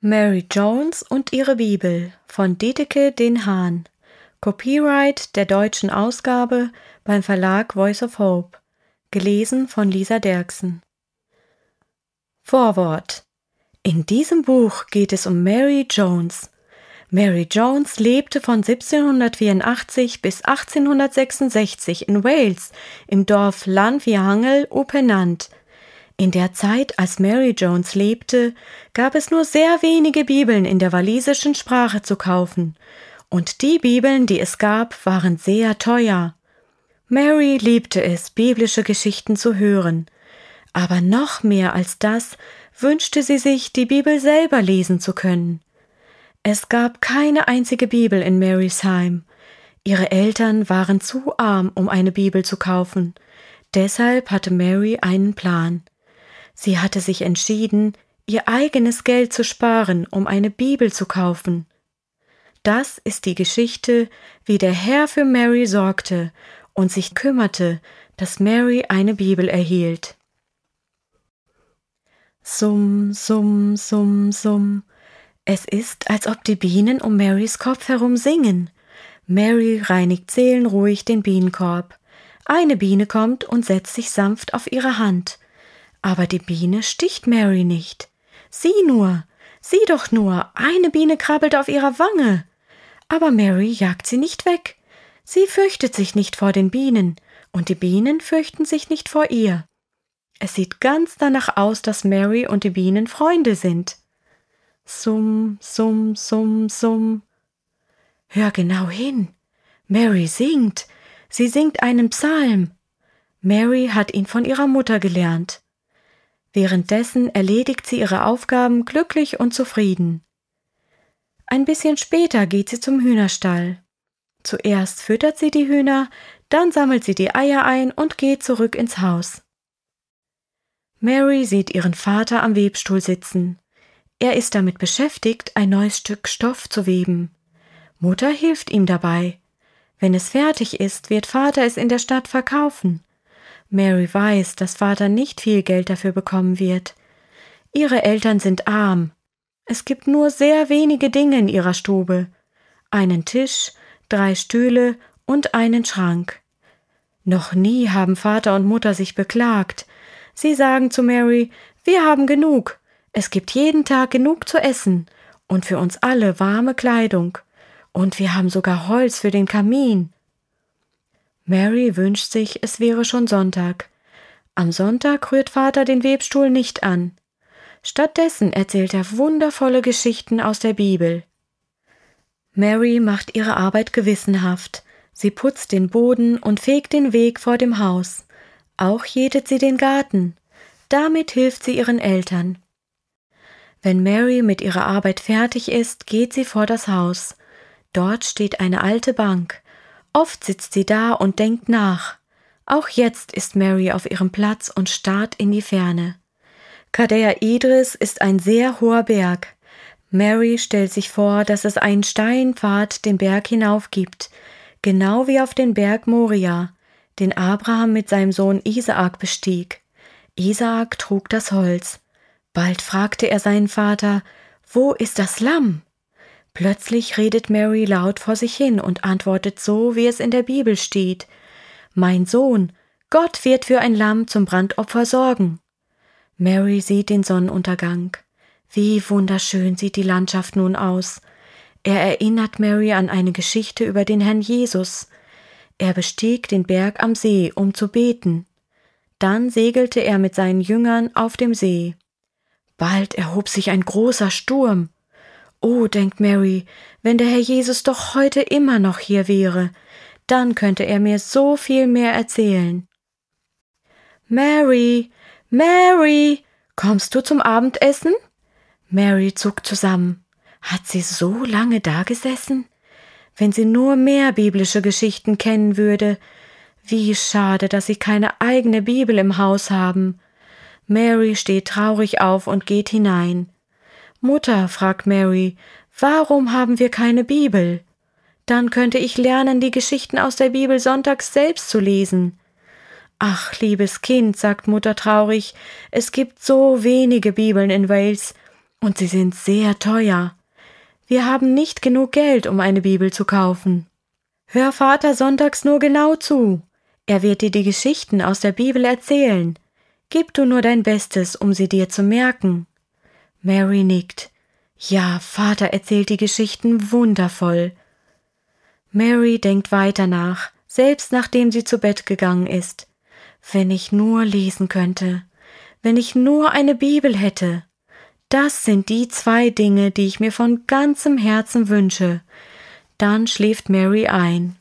Mary Jones und ihre Bibel von Dieteke den Hahn. Copyright der deutschen Ausgabe beim Verlag Voice of Hope. Gelesen von Lisa Derksen. Vorwort. In diesem Buch geht es um Mary Jones. Mary Jones lebte von 1784 bis 1866 in Wales im Dorf Lanfiangel, Upenant, in der Zeit, als Mary Jones lebte, gab es nur sehr wenige Bibeln in der walisischen Sprache zu kaufen, und die Bibeln, die es gab, waren sehr teuer. Mary liebte es, biblische Geschichten zu hören, aber noch mehr als das wünschte sie sich, die Bibel selber lesen zu können. Es gab keine einzige Bibel in Marys Heim. Ihre Eltern waren zu arm, um eine Bibel zu kaufen. Deshalb hatte Mary einen Plan. Sie hatte sich entschieden, ihr eigenes Geld zu sparen, um eine Bibel zu kaufen. Das ist die Geschichte, wie der Herr für Mary sorgte und sich kümmerte, dass Mary eine Bibel erhielt. Summ, summ, summ, summ. Es ist, als ob die Bienen um Marys Kopf herum singen. Mary reinigt seelenruhig den Bienenkorb. Eine Biene kommt und setzt sich sanft auf ihre Hand. Aber die Biene sticht Mary nicht. Sieh nur, sieh doch nur, eine Biene krabbelt auf ihrer Wange. Aber Mary jagt sie nicht weg. Sie fürchtet sich nicht vor den Bienen, und die Bienen fürchten sich nicht vor ihr. Es sieht ganz danach aus, dass Mary und die Bienen Freunde sind. Summ, summ, summ, summ. Hör genau hin. Mary singt. Sie singt einen Psalm. Mary hat ihn von ihrer Mutter gelernt. Währenddessen erledigt sie ihre Aufgaben glücklich und zufrieden. Ein bisschen später geht sie zum Hühnerstall. Zuerst füttert sie die Hühner, dann sammelt sie die Eier ein und geht zurück ins Haus. Mary sieht ihren Vater am Webstuhl sitzen. Er ist damit beschäftigt, ein neues Stück Stoff zu weben. Mutter hilft ihm dabei. Wenn es fertig ist, wird Vater es in der Stadt verkaufen. Mary weiß, dass Vater nicht viel Geld dafür bekommen wird. Ihre Eltern sind arm. Es gibt nur sehr wenige Dinge in ihrer Stube. Einen Tisch, drei Stühle und einen Schrank. Noch nie haben Vater und Mutter sich beklagt. Sie sagen zu Mary, wir haben genug. Es gibt jeden Tag genug zu essen und für uns alle warme Kleidung. Und wir haben sogar Holz für den Kamin. Mary wünscht sich, es wäre schon Sonntag. Am Sonntag rührt Vater den Webstuhl nicht an. Stattdessen erzählt er wundervolle Geschichten aus der Bibel. Mary macht ihre Arbeit gewissenhaft. Sie putzt den Boden und fegt den Weg vor dem Haus. Auch jätet sie den Garten. Damit hilft sie ihren Eltern. Wenn Mary mit ihrer Arbeit fertig ist, geht sie vor das Haus. Dort steht eine alte Bank. Oft sitzt sie da und denkt nach. Auch jetzt ist Mary auf ihrem Platz und starrt in die Ferne. Kadea Idris ist ein sehr hoher Berg. Mary stellt sich vor, dass es einen steilen Pfad den Berg hinauf gibt, genau wie auf den Berg Moria, den Abraham mit seinem Sohn Isaak bestieg. Isaak trug das Holz. Bald fragte er seinen Vater, wo ist das Lamm? Plötzlich redet Mary laut vor sich hin und antwortet so, wie es in der Bibel steht Mein Sohn, Gott wird für ein Lamm zum Brandopfer sorgen. Mary sieht den Sonnenuntergang. Wie wunderschön sieht die Landschaft nun aus. Er erinnert Mary an eine Geschichte über den Herrn Jesus. Er bestieg den Berg am See, um zu beten. Dann segelte er mit seinen Jüngern auf dem See. Bald erhob sich ein großer Sturm. Oh, denkt Mary, wenn der Herr Jesus doch heute immer noch hier wäre, dann könnte er mir so viel mehr erzählen. Mary, Mary, kommst du zum Abendessen? Mary zuckt zusammen. Hat sie so lange da gesessen? Wenn sie nur mehr biblische Geschichten kennen würde. Wie schade, dass sie keine eigene Bibel im Haus haben. Mary steht traurig auf und geht hinein. Mutter, fragt Mary, warum haben wir keine Bibel? Dann könnte ich lernen, die Geschichten aus der Bibel sonntags selbst zu lesen. Ach, liebes Kind, sagt Mutter traurig, es gibt so wenige Bibeln in Wales, und sie sind sehr teuer. Wir haben nicht genug Geld, um eine Bibel zu kaufen. Hör Vater sonntags nur genau zu. Er wird dir die Geschichten aus der Bibel erzählen. Gib du nur dein Bestes, um sie dir zu merken. Mary nickt. Ja, Vater erzählt die Geschichten wundervoll. Mary denkt weiter nach, selbst nachdem sie zu Bett gegangen ist. Wenn ich nur lesen könnte, wenn ich nur eine Bibel hätte. Das sind die zwei Dinge, die ich mir von ganzem Herzen wünsche. Dann schläft Mary ein.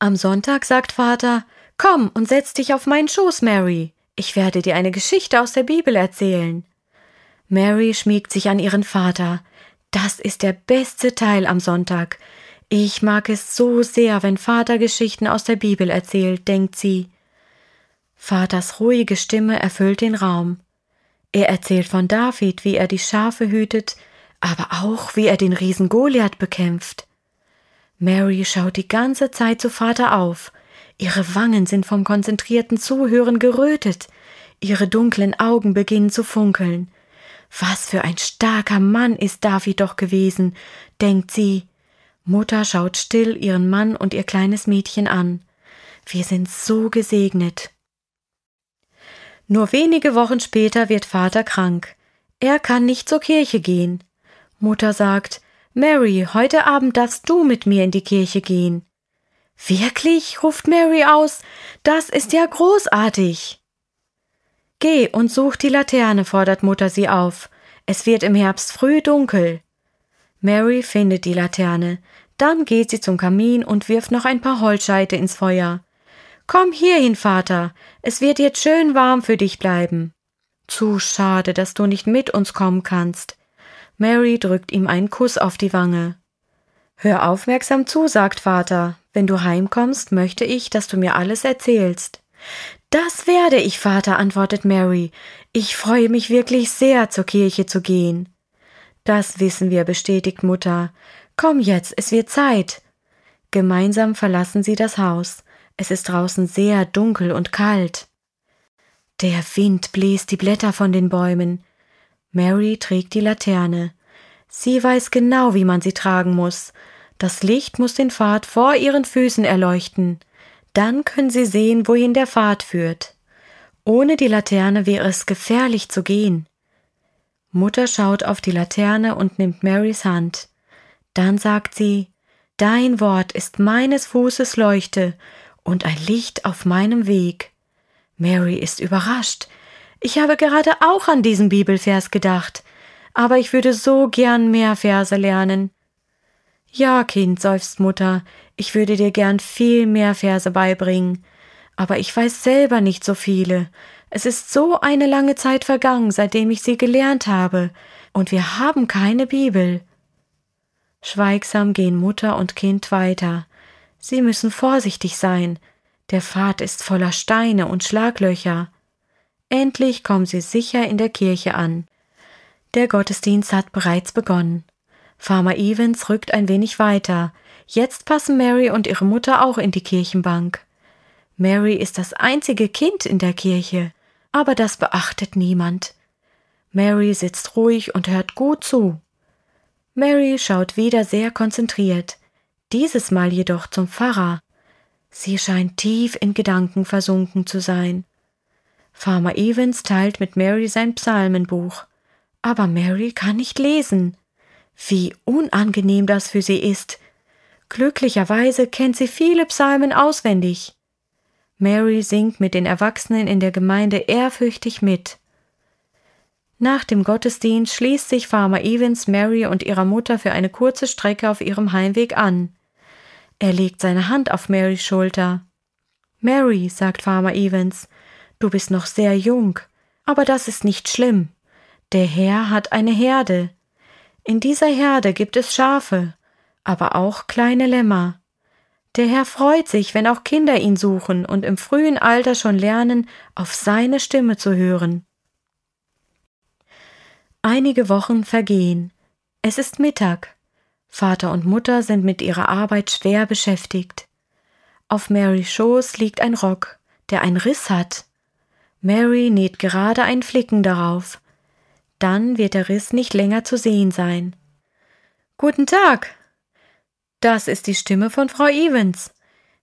Am Sonntag sagt Vater Komm und setz dich auf meinen Schoß, Mary. Ich werde dir eine Geschichte aus der Bibel erzählen. Mary schmiegt sich an ihren Vater. Das ist der beste Teil am Sonntag. Ich mag es so sehr, wenn Vater Geschichten aus der Bibel erzählt, denkt sie. Vaters ruhige Stimme erfüllt den Raum. Er erzählt von David, wie er die Schafe hütet, aber auch, wie er den Riesen Goliath bekämpft. Mary schaut die ganze Zeit zu Vater auf. Ihre Wangen sind vom konzentrierten Zuhören gerötet. Ihre dunklen Augen beginnen zu funkeln. Was für ein starker Mann ist David doch gewesen, denkt sie. Mutter schaut still ihren Mann und ihr kleines Mädchen an. Wir sind so gesegnet. Nur wenige Wochen später wird Vater krank. Er kann nicht zur Kirche gehen. Mutter sagt, Mary, heute Abend darfst du mit mir in die Kirche gehen. Wirklich? ruft Mary aus. Das ist ja großartig. Geh und such die Laterne, fordert Mutter sie auf. Es wird im Herbst früh dunkel. Mary findet die Laterne. Dann geht sie zum Kamin und wirft noch ein paar Holzscheite ins Feuer. Komm hierhin, Vater. Es wird jetzt schön warm für dich bleiben. Zu schade, dass du nicht mit uns kommen kannst. Mary drückt ihm einen Kuss auf die Wange. Hör aufmerksam zu, sagt Vater. Wenn du heimkommst, möchte ich, dass du mir alles erzählst. Das werde ich, Vater, antwortet Mary. Ich freue mich wirklich sehr, zur Kirche zu gehen. Das wissen wir, bestätigt Mutter. Komm jetzt, es wird Zeit. Gemeinsam verlassen sie das Haus. Es ist draußen sehr dunkel und kalt. Der Wind bläst die Blätter von den Bäumen. Mary trägt die Laterne. Sie weiß genau, wie man sie tragen muss. Das Licht muss den Pfad vor ihren Füßen erleuchten. Dann können sie sehen, wohin der Pfad führt. Ohne die Laterne wäre es gefährlich zu gehen. Mutter schaut auf die Laterne und nimmt Marys Hand. Dann sagt sie, Dein Wort ist meines Fußes Leuchte und ein Licht auf meinem Weg. Mary ist überrascht. Ich habe gerade auch an diesen Bibelvers gedacht, aber ich würde so gern mehr Verse lernen. Ja, Kind, seufzt Mutter, ich würde dir gern viel mehr Verse beibringen, aber ich weiß selber nicht so viele. Es ist so eine lange Zeit vergangen, seitdem ich sie gelernt habe, und wir haben keine Bibel. Schweigsam gehen Mutter und Kind weiter. Sie müssen vorsichtig sein. Der Pfad ist voller Steine und Schlaglöcher. Endlich kommen sie sicher in der Kirche an. Der Gottesdienst hat bereits begonnen. Farmer Evans rückt ein wenig weiter, Jetzt passen Mary und ihre Mutter auch in die Kirchenbank. Mary ist das einzige Kind in der Kirche, aber das beachtet niemand. Mary sitzt ruhig und hört gut zu. Mary schaut wieder sehr konzentriert, dieses Mal jedoch zum Pfarrer. Sie scheint tief in Gedanken versunken zu sein. Farmer Evans teilt mit Mary sein Psalmenbuch. Aber Mary kann nicht lesen. Wie unangenehm das für sie ist, Glücklicherweise kennt sie viele Psalmen auswendig. Mary singt mit den Erwachsenen in der Gemeinde ehrfürchtig mit. Nach dem Gottesdienst schließt sich Farmer Evans Mary und ihrer Mutter für eine kurze Strecke auf ihrem Heimweg an. Er legt seine Hand auf Marys Schulter. Mary, sagt Farmer Evans, du bist noch sehr jung, aber das ist nicht schlimm. Der Herr hat eine Herde. In dieser Herde gibt es Schafe, aber auch kleine Lämmer. Der Herr freut sich, wenn auch Kinder ihn suchen und im frühen Alter schon lernen, auf seine Stimme zu hören. Einige Wochen vergehen. Es ist Mittag. Vater und Mutter sind mit ihrer Arbeit schwer beschäftigt. Auf Marys Schoß liegt ein Rock, der einen Riss hat. Mary näht gerade einen Flicken darauf. Dann wird der Riss nicht länger zu sehen sein. Guten Tag, das ist die Stimme von Frau Evans.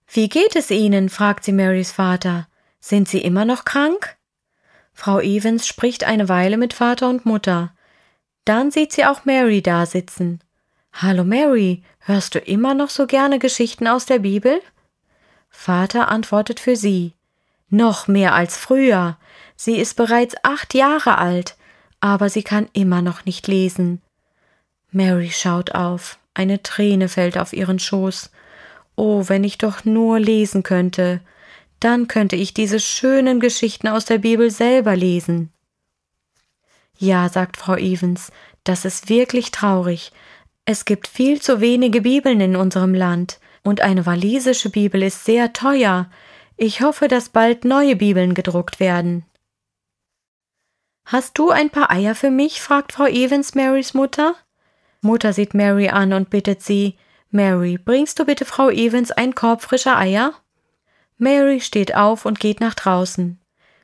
Wie geht es Ihnen? fragt sie Marys Vater. Sind Sie immer noch krank? Frau Evans spricht eine Weile mit Vater und Mutter. Dann sieht sie auch Mary da sitzen. Hallo Mary, hörst du immer noch so gerne Geschichten aus der Bibel? Vater antwortet für sie. Noch mehr als früher. Sie ist bereits acht Jahre alt, aber sie kann immer noch nicht lesen. Mary schaut auf. Eine Träne fällt auf ihren Schoß. Oh, wenn ich doch nur lesen könnte. Dann könnte ich diese schönen Geschichten aus der Bibel selber lesen. Ja, sagt Frau Evans, das ist wirklich traurig. Es gibt viel zu wenige Bibeln in unserem Land, und eine walisische Bibel ist sehr teuer. Ich hoffe, dass bald neue Bibeln gedruckt werden. Hast du ein paar Eier für mich? fragt Frau Evans Marys Mutter. Mutter sieht Mary an und bittet sie Mary, bringst du bitte Frau Evans einen Korb frischer Eier? Mary steht auf und geht nach draußen.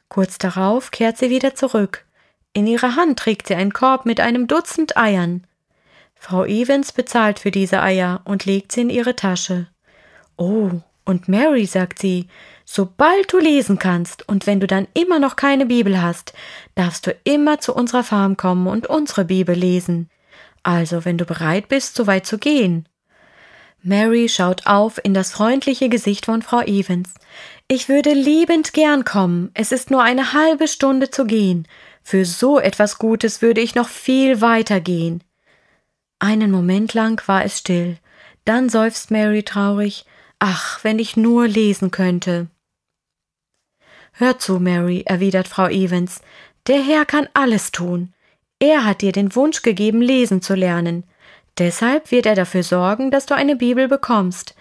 Kurz darauf kehrt sie wieder zurück. In ihrer Hand trägt sie einen Korb mit einem Dutzend Eiern. Frau Evans bezahlt für diese Eier und legt sie in ihre Tasche. Oh, und Mary, sagt sie, sobald du lesen kannst und wenn du dann immer noch keine Bibel hast, darfst du immer zu unserer Farm kommen und unsere Bibel lesen. Also, wenn du bereit bist, so weit zu gehen. Mary schaut auf in das freundliche Gesicht von Frau Evans. Ich würde liebend gern kommen. Es ist nur eine halbe Stunde zu gehen. Für so etwas Gutes würde ich noch viel weiter gehen. Einen Moment lang war es still. Dann seufzt Mary traurig. Ach, wenn ich nur lesen könnte. Hör zu, Mary, erwidert Frau Evans. Der Herr kann alles tun. Er hat dir den Wunsch gegeben, lesen zu lernen. Deshalb wird er dafür sorgen, dass du eine Bibel bekommst.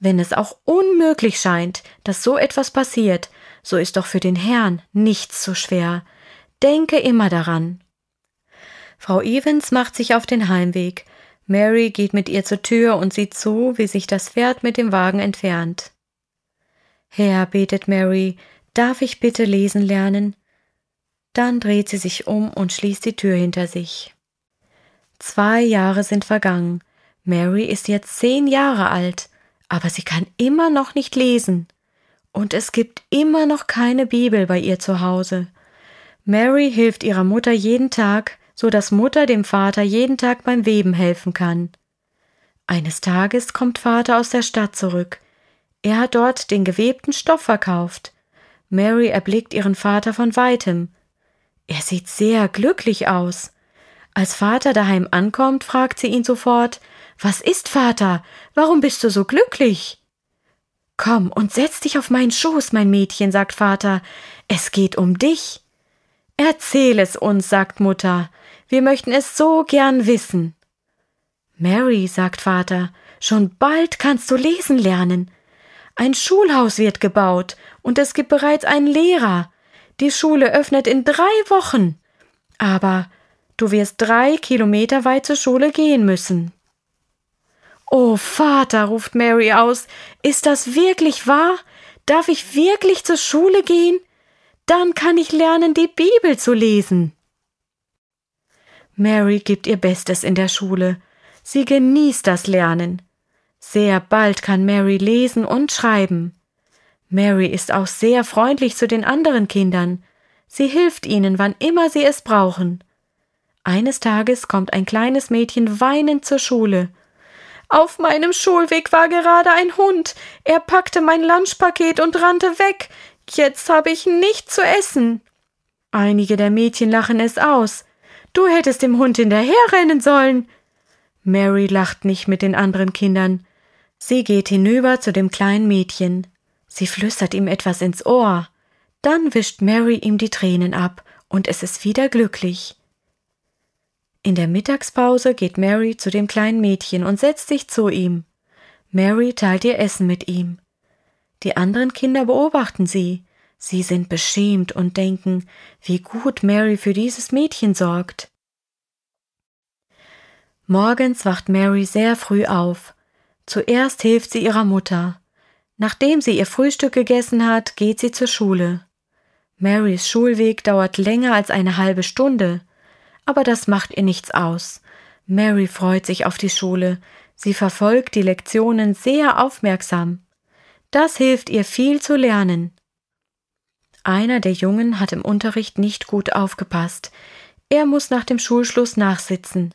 Wenn es auch unmöglich scheint, dass so etwas passiert, so ist doch für den Herrn nichts so schwer. Denke immer daran. Frau Evans macht sich auf den Heimweg. Mary geht mit ihr zur Tür und sieht zu, wie sich das Pferd mit dem Wagen entfernt. Herr, betet Mary, darf ich bitte lesen lernen? Dann dreht sie sich um und schließt die Tür hinter sich. Zwei Jahre sind vergangen. Mary ist jetzt zehn Jahre alt, aber sie kann immer noch nicht lesen. Und es gibt immer noch keine Bibel bei ihr zu Hause. Mary hilft ihrer Mutter jeden Tag, so dass Mutter dem Vater jeden Tag beim Weben helfen kann. Eines Tages kommt Vater aus der Stadt zurück. Er hat dort den gewebten Stoff verkauft. Mary erblickt ihren Vater von weitem. Er sieht sehr glücklich aus. Als Vater daheim ankommt, fragt sie ihn sofort Was ist, Vater? Warum bist du so glücklich? Komm und setz dich auf meinen Schoß, mein Mädchen, sagt Vater, es geht um dich. Erzähl es uns, sagt Mutter, wir möchten es so gern wissen. Mary, sagt Vater, schon bald kannst du lesen lernen. Ein Schulhaus wird gebaut, und es gibt bereits einen Lehrer, die Schule öffnet in drei Wochen. Aber du wirst drei Kilometer weit zur Schule gehen müssen. Oh Vater, ruft Mary aus, ist das wirklich wahr? Darf ich wirklich zur Schule gehen? Dann kann ich lernen, die Bibel zu lesen. Mary gibt ihr Bestes in der Schule. Sie genießt das Lernen. Sehr bald kann Mary lesen und schreiben. Mary ist auch sehr freundlich zu den anderen Kindern. Sie hilft ihnen, wann immer sie es brauchen. Eines Tages kommt ein kleines Mädchen weinend zur Schule. Auf meinem Schulweg war gerade ein Hund. Er packte mein Lunchpaket und rannte weg. Jetzt habe ich nichts zu essen. Einige der Mädchen lachen es aus. Du hättest dem Hund hinterherrennen sollen. Mary lacht nicht mit den anderen Kindern. Sie geht hinüber zu dem kleinen Mädchen. Sie flüstert ihm etwas ins Ohr. Dann wischt Mary ihm die Tränen ab und es ist wieder glücklich. In der Mittagspause geht Mary zu dem kleinen Mädchen und setzt sich zu ihm. Mary teilt ihr Essen mit ihm. Die anderen Kinder beobachten sie. Sie sind beschämt und denken, wie gut Mary für dieses Mädchen sorgt. Morgens wacht Mary sehr früh auf. Zuerst hilft sie ihrer Mutter. Nachdem sie ihr Frühstück gegessen hat, geht sie zur Schule. Marys Schulweg dauert länger als eine halbe Stunde, aber das macht ihr nichts aus. Mary freut sich auf die Schule, sie verfolgt die Lektionen sehr aufmerksam. Das hilft ihr viel zu lernen. Einer der Jungen hat im Unterricht nicht gut aufgepasst. Er muss nach dem Schulschluss nachsitzen.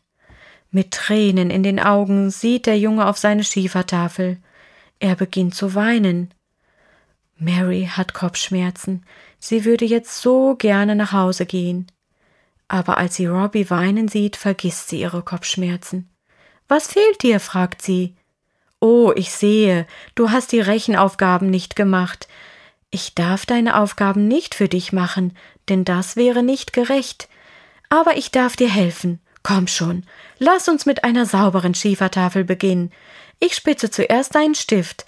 Mit Tränen in den Augen sieht der Junge auf seine Schiefertafel. Er beginnt zu weinen. Mary hat Kopfschmerzen. Sie würde jetzt so gerne nach Hause gehen. Aber als sie Robbie weinen sieht, vergisst sie ihre Kopfschmerzen. Was fehlt dir? fragt sie. Oh, ich sehe, du hast die Rechenaufgaben nicht gemacht. Ich darf deine Aufgaben nicht für dich machen, denn das wäre nicht gerecht. Aber ich darf dir helfen. Komm schon, lass uns mit einer sauberen Schiefertafel beginnen. Ich spitze zuerst einen Stift.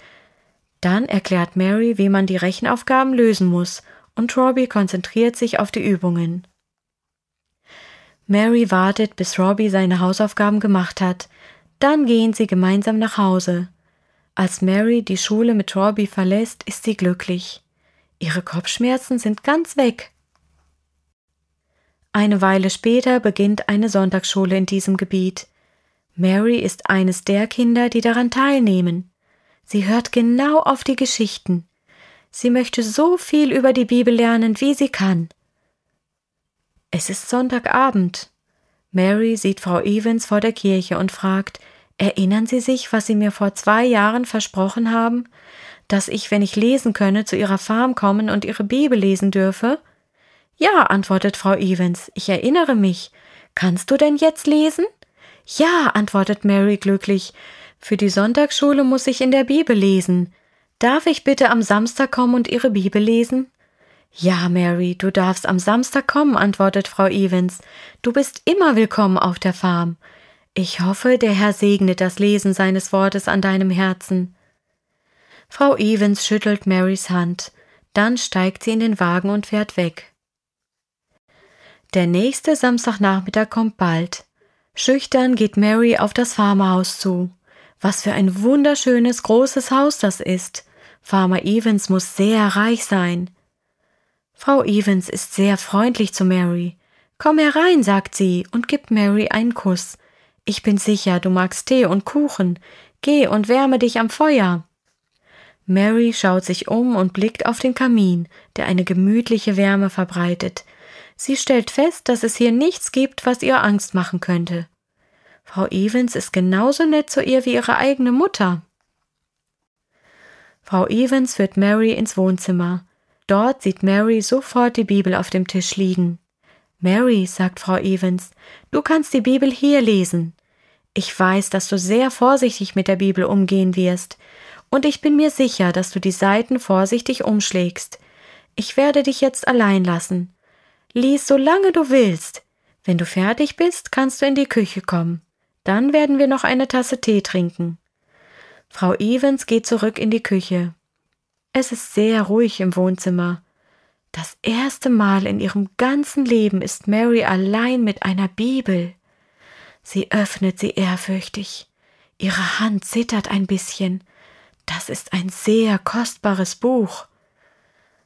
Dann erklärt Mary, wie man die Rechenaufgaben lösen muss, und Robbie konzentriert sich auf die Übungen. Mary wartet, bis Robbie seine Hausaufgaben gemacht hat. Dann gehen sie gemeinsam nach Hause. Als Mary die Schule mit Robbie verlässt, ist sie glücklich. Ihre Kopfschmerzen sind ganz weg. Eine Weile später beginnt eine Sonntagsschule in diesem Gebiet. Mary ist eines der Kinder, die daran teilnehmen. Sie hört genau auf die Geschichten. Sie möchte so viel über die Bibel lernen, wie sie kann. Es ist Sonntagabend. Mary sieht Frau Evans vor der Kirche und fragt, Erinnern Sie sich, was Sie mir vor zwei Jahren versprochen haben, dass ich, wenn ich lesen könne, zu Ihrer Farm kommen und Ihre Bibel lesen dürfe? Ja, antwortet Frau Evans, ich erinnere mich. Kannst du denn jetzt lesen? Ja, antwortet Mary glücklich. Für die Sonntagsschule muss ich in der Bibel lesen. Darf ich bitte am Samstag kommen und Ihre Bibel lesen? Ja, Mary, du darfst am Samstag kommen, antwortet Frau Evans. Du bist immer willkommen auf der Farm. Ich hoffe, der Herr segnet das Lesen seines Wortes an deinem Herzen. Frau Evans schüttelt Marys Hand, dann steigt sie in den Wagen und fährt weg. Der nächste Samstagnachmittag kommt bald. Schüchtern geht Mary auf das Farmerhaus zu. Was für ein wunderschönes, großes Haus das ist. Farmer Evans muss sehr reich sein. Frau Evans ist sehr freundlich zu Mary. Komm herein, sagt sie und gibt Mary einen Kuss. Ich bin sicher, du magst Tee und Kuchen. Geh und wärme dich am Feuer. Mary schaut sich um und blickt auf den Kamin, der eine gemütliche Wärme verbreitet. Sie stellt fest, dass es hier nichts gibt, was ihr Angst machen könnte. Frau Evans ist genauso nett zu ihr wie ihre eigene Mutter. Frau Evans führt Mary ins Wohnzimmer. Dort sieht Mary sofort die Bibel auf dem Tisch liegen. Mary, sagt Frau Evans, du kannst die Bibel hier lesen. Ich weiß, dass du sehr vorsichtig mit der Bibel umgehen wirst, und ich bin mir sicher, dass du die Seiten vorsichtig umschlägst. Ich werde dich jetzt allein lassen. Lies so lange du willst. Wenn du fertig bist, kannst du in die Küche kommen. Dann werden wir noch eine Tasse Tee trinken. Frau Evans geht zurück in die Küche. Es ist sehr ruhig im Wohnzimmer. Das erste Mal in ihrem ganzen Leben ist Mary allein mit einer Bibel. Sie öffnet sie ehrfürchtig. Ihre Hand zittert ein bisschen. Das ist ein sehr kostbares Buch.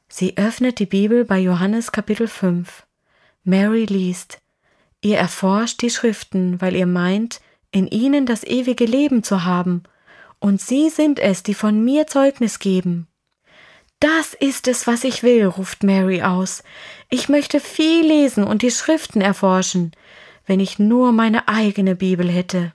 Sie öffnet die Bibel bei Johannes Kapitel 5. Mary liest. Ihr erforscht die Schriften, weil ihr meint, in ihnen das ewige Leben zu haben, und sie sind es, die von mir Zeugnis geben. Das ist es, was ich will, ruft Mary aus. Ich möchte viel lesen und die Schriften erforschen, wenn ich nur meine eigene Bibel hätte.